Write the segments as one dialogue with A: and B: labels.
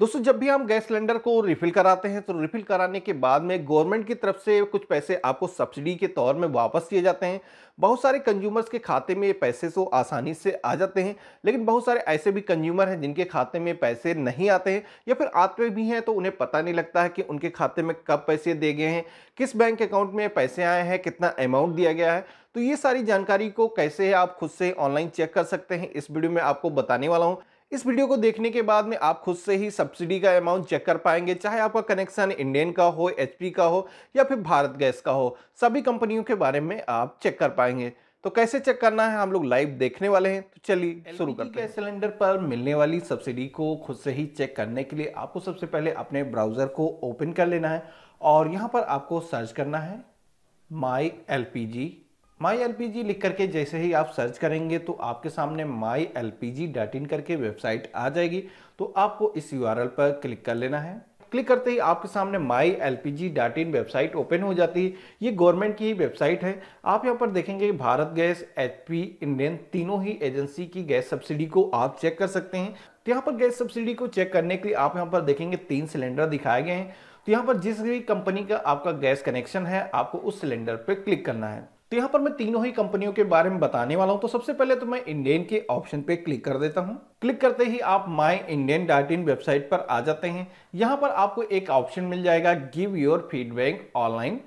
A: दोस्तों जब भी हम गैस सिलेंडर को रिफिल कराते हैं तो रिफिल कराने के बाद में गवर्नमेंट की तरफ से कुछ पैसे आपको सब्सिडी के तौर में वापस दिए जाते हैं बहुत सारे कंज्यूमर्स के खाते में पैसे तो आसानी से आ जाते हैं लेकिन बहुत सारे ऐसे भी कंज्यूमर हैं जिनके खाते में पैसे नहीं आते हैं या फिर आते भी हैं तो उन्हें पता नहीं लगता है कि उनके खाते में कब पैसे दे गए हैं किस बैंक अकाउंट में पैसे आए हैं कितना अमाउंट दिया गया है तो ये सारी जानकारी को कैसे आप खुद से ऑनलाइन चेक कर सकते हैं इस वीडियो में आपको बताने वाला हूँ इस वीडियो को देखने के बाद में आप खुद से ही सब्सिडी का अमाउंट चेक कर पाएंगे चाहे आपका कनेक्शन इंडियन का हो एच का हो या फिर भारत गैस का हो सभी कंपनियों के बारे में आप चेक कर पाएंगे तो कैसे चेक करना है हम लोग लाइव देखने वाले हैं तो चलिए शुरू करते हैं सिलेंडर पर मिलने वाली सब्सिडी को खुद से ही चेक करने के लिए आपको सबसे पहले अपने ब्राउज़र को ओपन कर लेना है और यहाँ पर आपको सर्च करना है my L P G my L लिख करके जैसे ही आप सर्च करेंगे तो आपके सामने माई एल करके वेबसाइट आ जाएगी तो आपको इस यू पर क्लिक कर लेना है क्लिक करते ही आपके सामने माई एल वेबसाइट ओपन हो जाती है ये गवर्नमेंट की ही वेबसाइट है आप यहाँ पर देखेंगे भारत गैस एच इंडियन तीनों ही एजेंसी की गैस सब्सिडी को आप चेक कर सकते हैं तो यहाँ पर गैस सब्सिडी को चेक करने के लिए आप यहाँ पर देखेंगे तीन सिलेंडर दिखाए गए हैं तो यहाँ पर जिस भी कंपनी का आपका गैस कनेक्शन है आपको उस सिलेंडर पर क्लिक करना है तो यहाँ पर मैं तीनों ही कंपनियों के बारे में बताने वाला हूँ तो सबसे पहले तो मैं इंडियन के ऑप्शन पे क्लिक कर देता हूँ क्लिक करते ही आप my Indian dot in website पर आ जाते हैं यहां पर आपको एक ऑप्शन मिल जाएगा गिव योर फीडबैक ऑनलाइन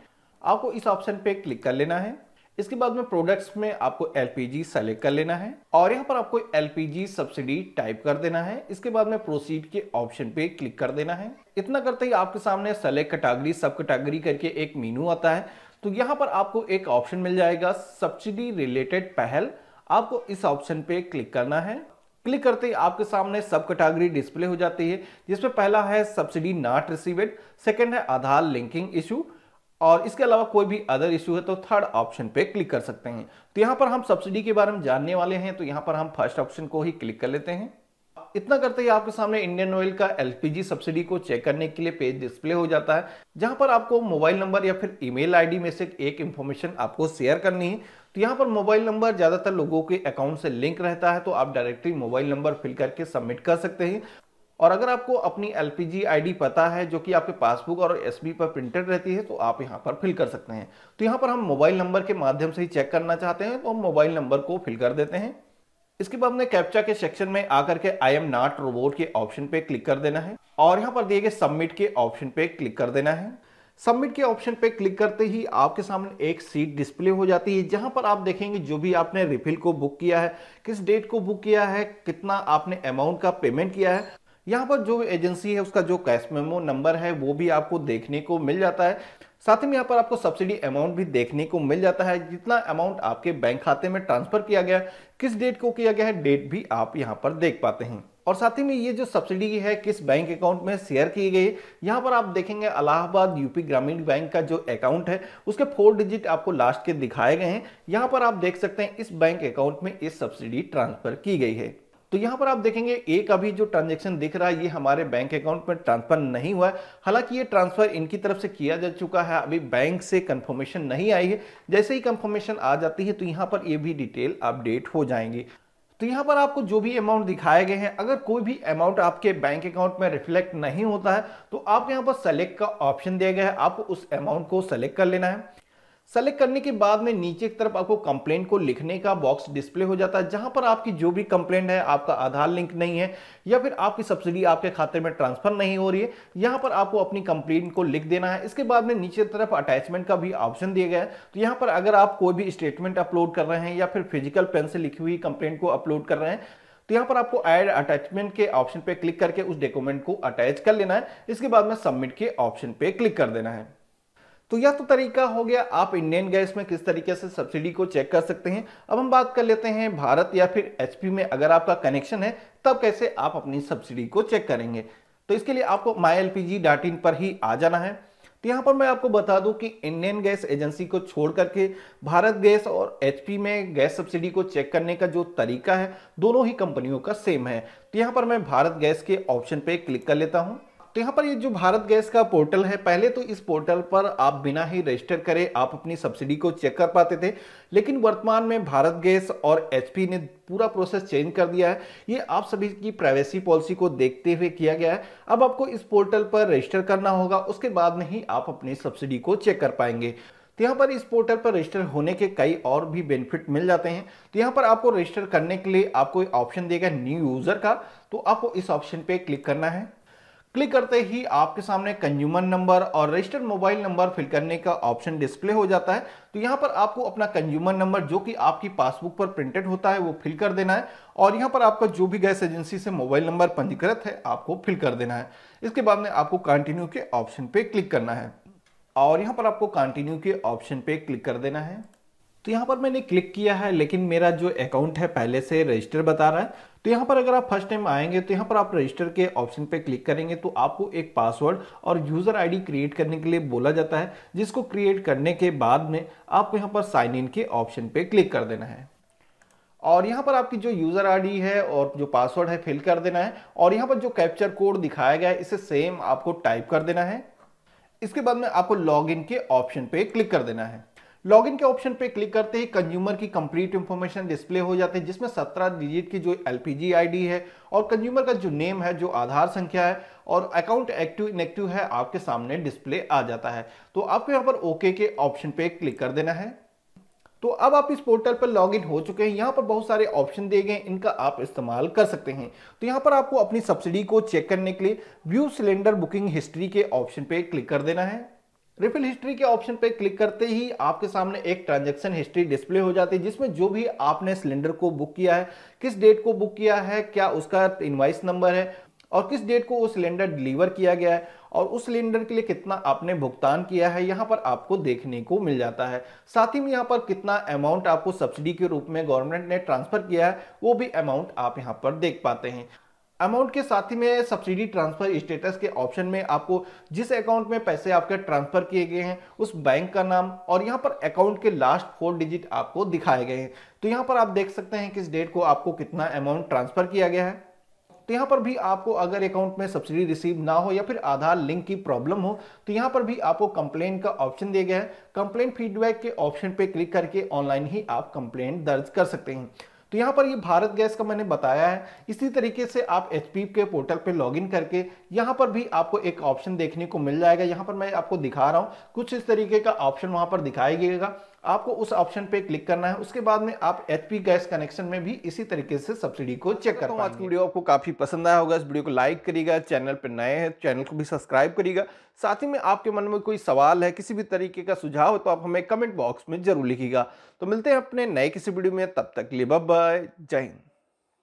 A: आपको इस ऑप्शन पे क्लिक कर लेना है इसके बाद में प्रोडक्ट्स में आपको एलपीजी सेलेक्ट कर लेना है और यहाँ पर आपको एलपीजी सब्सिडी टाइप कर देना है इसके बाद में प्रोसीड के ऑप्शन पे क्लिक कर देना है इतना करते ही आपके सामने सेलेक्ट कैटागरी सब कैटागरी करके एक मीनू आता है तो यहां पर आपको एक ऑप्शन मिल जाएगा सब्सिडी रिलेटेड पहल आपको इस ऑप्शन पे क्लिक करना है क्लिक करते ही आपके सामने सब कैटेगरी डिस्प्ले हो जाती है जिसमें पहला है सब्सिडी नॉट रिसीवेड सेकंड है आधार लिंकिंग इशू और इसके अलावा कोई भी अदर इशू है तो थर्ड ऑप्शन पे क्लिक कर सकते हैं तो यहां पर हम सब्सिडी के बारे में जानने वाले हैं तो यहां पर हम फर्स्ट ऑप्शन को ही क्लिक कर लेते हैं इतना करते ही आपके सामने इंडियन ऑयल का एलपीजी सब्सिडी को चेक करने के लिए पेज डिस्प्ले हो जाता है जहां पर आपको मोबाइल नंबर या फिर ईमेल आईडी में से एक इन्फॉर्मेशन आपको शेयर करनी है तो यहाँ पर मोबाइल नंबर ज़्यादातर लोगों के अकाउंट से लिंक रहता है तो आप डायरेक्टली मोबाइल नंबर फिल करके सबमिट कर सकते हैं और अगर आपको अपनी एल पी पता है जो कि आपके पासबुक और एस पर प्रिंटेड रहती है तो आप यहाँ पर फिल कर सकते हैं तो यहाँ पर हम मोबाइल नंबर के माध्यम से ही चेक करना चाहते हैं तो हम मोबाइल नंबर को फिल कर देते हैं इसके बाद हमने कैप्चा के सेक्शन में आकर के आई एम नॉट रोबोट के ऑप्शन पे क्लिक कर देना है और यहाँ पर दिए गए सबमिट के ऑप्शन पे क्लिक कर देना है सबमिट के ऑप्शन पे क्लिक करते ही आपके सामने एक सीट डिस्प्ले हो जाती है जहां पर आप देखेंगे जो भी आपने रिफिल को बुक किया है किस डेट को बुक किया है कितना आपने अमाउंट का पेमेंट किया है यहाँ पर जो एजेंसी है उसका जो कैश मेमो नंबर है वो भी आपको देखने को मिल जाता है साथ ही में यहाँ पर आपको सब्सिडी अमाउंट भी देखने को मिल जाता है जितना अमाउंट आपके बैंक खाते में ट्रांसफर किया गया किस डेट को किया गया है डेट भी आप यहाँ पर देख पाते हैं और साथ ही में ये जो सब्सिडी है किस बैंक अकाउंट में शेयर की गई यहाँ पर आप देखेंगे अलाहाबाद यूपी ग्रामीण बैंक का जो अकाउंट है उसके फोर डिजिट आपको लास्ट के दिखाए गए हैं यहाँ पर आप देख सकते हैं इस बैंक अकाउंट में ये सब्सिडी ट्रांसफर की गई है तो यहां पर आप देखेंगे एक अभी जो ट्रांजेक्शन दिख रहा है ये हमारे बैंक अकाउंट में ट्रांसफर नहीं हुआ है हालांकि ये ट्रांसफर इनकी तरफ से किया जा चुका है अभी बैंक से कंफर्मेशन नहीं आई है जैसे ही कंफर्मेशन आ जाती है तो यहां पर ये भी डिटेल अपडेट हो जाएंगे तो यहाँ पर आपको जो भी अमाउंट दिखाए गए हैं अगर कोई भी अमाउंट आपके बैंक अकाउंट में रिफ्लेक्ट नहीं होता है तो आपको यहाँ पर सेलेक्ट का ऑप्शन दिया गया है आपको उस अमाउंट को सेलेक्ट कर लेना है सेलेक्ट करने के बाद में नीचे की तरफ आपको कंप्लेंट को लिखने का बॉक्स डिस्प्ले हो जाता है जहां पर आपकी जो भी कंप्लेंट है आपका आधार लिंक नहीं है या फिर आपकी सब्सिडी आपके खाते में ट्रांसफर नहीं हो रही है यहां पर आपको अपनी कंप्लेंट को लिख देना है इसके बाद में नीचे तरफ अटैचमेंट का भी ऑप्शन दिया गया है तो यहाँ पर अगर आप कोई भी स्टेटमेंट अपलोड कर रहे हैं या फिर फिजिकल पेन से लिखी हुई कंप्लेंट को अपलोड कर रहे हैं तो यहाँ पर आपको एड अटैचमेंट के ऑप्शन पे क्लिक करके उस डॉक्यूमेंट को अटैच कर लेना है इसके बाद में सबमिट के ऑप्शन पे क्लिक कर देना है तो यह तो तरीका हो गया आप इंडियन गैस में किस तरीके से सब्सिडी को चेक कर सकते हैं अब हम बात कर लेते हैं भारत या फिर एचपी में अगर आपका कनेक्शन है तब कैसे आप अपनी सब्सिडी को चेक करेंगे तो इसके लिए आपको my L P G dot in पर ही आ जाना है तो यहाँ पर मैं आपको बता दूं कि इंडियन गैस एजेंसी को छोड़ करके भारत गैस और एचपी में गैस सब्सिडी को चेक करने का जो तरीका है दोनों ही कंपनियों का सेम है तो यहाँ पर मैं भारत गैस के ऑप्शन पे क्लिक कर लेता हूँ तो यहाँ पर ये जो भारत गैस का पोर्टल है पहले तो इस पोर्टल पर आप बिना ही रजिस्टर करे आप अपनी सब्सिडी को चेक कर पाते थे लेकिन वर्तमान में भारत गैस और एचपी ने पूरा प्रोसेस चेंज कर दिया है ये आप सभी की प्राइवेसी पॉलिसी को देखते हुए किया गया है अब आपको इस पोर्टल पर रजिस्टर करना होगा उसके बाद में ही आप अपनी सब्सिडी को चेक कर पाएंगे तो यहाँ पर इस पोर्टल पर रजिस्टर होने के कई और भी बेनिफिट मिल जाते हैं तो यहाँ पर आपको रजिस्टर करने के लिए आपको ऑप्शन देगा न्यू यूज़र का तो आपको इस ऑप्शन पे क्लिक करना है क्लिक करते ही आपके सामने कंज्यूमर नंबर और रजिस्टर्ड मोबाइल नंबर फिल करने का ऑप्शन डिस्प्ले हो जाता है तो यहाँ पर आपको अपना कंज्यूमर नंबर जो कि आपकी पासबुक पर प्रिंटेड होता है वो फिल कर देना है और यहाँ पर आपका जो भी गैस एजेंसी से मोबाइल नंबर पंजीकृत है आपको फिल कर देना है इसके बाद में आपको कंटिन्यू के ऑप्शन पे क्लिक करना है और यहाँ पर आपको कंटिन्यू के ऑप्शन पे क्लिक कर देना है तो यहाँ पर मैंने क्लिक किया है लेकिन मेरा जो अकाउंट है पहले से रजिस्टर बता रहा है तो यहाँ पर अगर आप फर्स्ट टाइम आएंगे तो यहाँ पर आप रजिस्टर के ऑप्शन पे क्लिक करेंगे तो आपको एक पासवर्ड और यूज़र आईडी क्रिएट करने के लिए बोला जाता है जिसको क्रिएट करने के बाद में आपको यहाँ पर साइन इन के ऑप्शन पे क्लिक कर देना है और यहाँ पर आपकी जो यूज़र आईडी है और जो पासवर्ड है फिल कर देना है और यहाँ पर जो कैप्चर कोड दिखाया गया है इसे सेम आपको टाइप कर देना है इसके बाद में आपको इन के ऑप्शन पे क्लिक कर देना है लॉगिन के ऑप्शन पे क्लिक करते ही कंज्यूमर की कंप्लीट इंफॉर्मेशन डिस्प्ले हो जाते हैं जिसमें 17 डिजिट की जो एल आईडी है और कंज्यूमर का जो नेम है जो आधार संख्या है और अकाउंट एक्टिव इनएक्टिव है आपके सामने डिस्प्ले आ जाता है तो आपको यहाँ पर ओके के ऑप्शन पे क्लिक कर देना है तो अब आप इस पोर्टल पर लॉगिन हो चुके हैं यहाँ पर बहुत सारे ऑप्शन दिए गए इनका आप इस्तेमाल कर सकते हैं तो यहाँ पर आपको अपनी सब्सिडी को चेक करने के लिए व्यू सिलेंडर बुकिंग हिस्ट्री के ऑप्शन पे क्लिक कर देना है रिफिल हिस्ट्री के ऑप्शन पे क्लिक करते ही आपके सामने एक ट्रांजैक्शन हिस्ट्री डिस्प्ले हो जाती है जिसमें जो भी आपने सिलेंडर को बुक किया है किस डेट को बुक किया है क्या उसका इनवाइस नंबर है और किस डेट को वो सिलेंडर डिलीवर किया गया है और उस सिलेंडर के लिए कितना आपने भुगतान किया है यहाँ पर आपको देखने को मिल जाता है साथ ही में यहाँ पर कितना अमाउंट आपको सब्सिडी के रूप में गवर्नमेंट ने ट्रांसफर किया है वो भी अमाउंट आप यहाँ पर देख पाते हैं अमाउंट के साथ ही में सब्सिडी ट्रांसफर स्टेटस के ऑप्शन में आपको जिस अकाउंट में पैसे आपके ट्रांसफर किए गए हैं उस बैंक का नाम और यहाँ पर अकाउंट के लास्ट फोर डिजिट आपको दिखाए गए हैं तो यहां पर आप देख सकते हैं किस डेट को आपको कितना अमाउंट ट्रांसफर किया गया है तो यहाँ पर भी आपको अगर अकाउंट में सब्सिडी रिसीव ना हो या फिर आधार लिंक की प्रॉब्लम हो तो यहाँ पर भी आपको कंप्लेन का ऑप्शन दिया गया है कंप्लेन फीडबैक के ऑप्शन पे क्लिक करके ऑनलाइन ही आप कंप्लेन दर्ज कर सकते हैं तो यहाँ पर ये भारत गैस का मैंने बताया है इसी तरीके से आप एच के पोर्टल पर लॉगिन करके यहाँ पर भी आपको एक ऑप्शन देखने को मिल जाएगा यहाँ पर मैं आपको दिखा रहा हूँ कुछ इस तरीके का ऑप्शन वहाँ पर दिखाई देगा आपको उस ऑप्शन पे क्लिक करना है उसके बाद में आप एचपी गैस कनेक्शन में भी इसी तरीके से सब्सिडी को चेक कर तो आज की वीडियो आपको काफी पसंद आया होगा इस वीडियो को लाइक करिएगा चैनल पर नए हैं चैनल को भी सब्सक्राइब करिएगा साथ ही में आपके मन में कोई सवाल है किसी भी तरीके का सुझाव हो तो आप हमें कमेंट बॉक्स में जरूर लिखिएगा तो मिलते हैं अपने नए किसी वीडियो में तब तक लिए बाय जय हिंद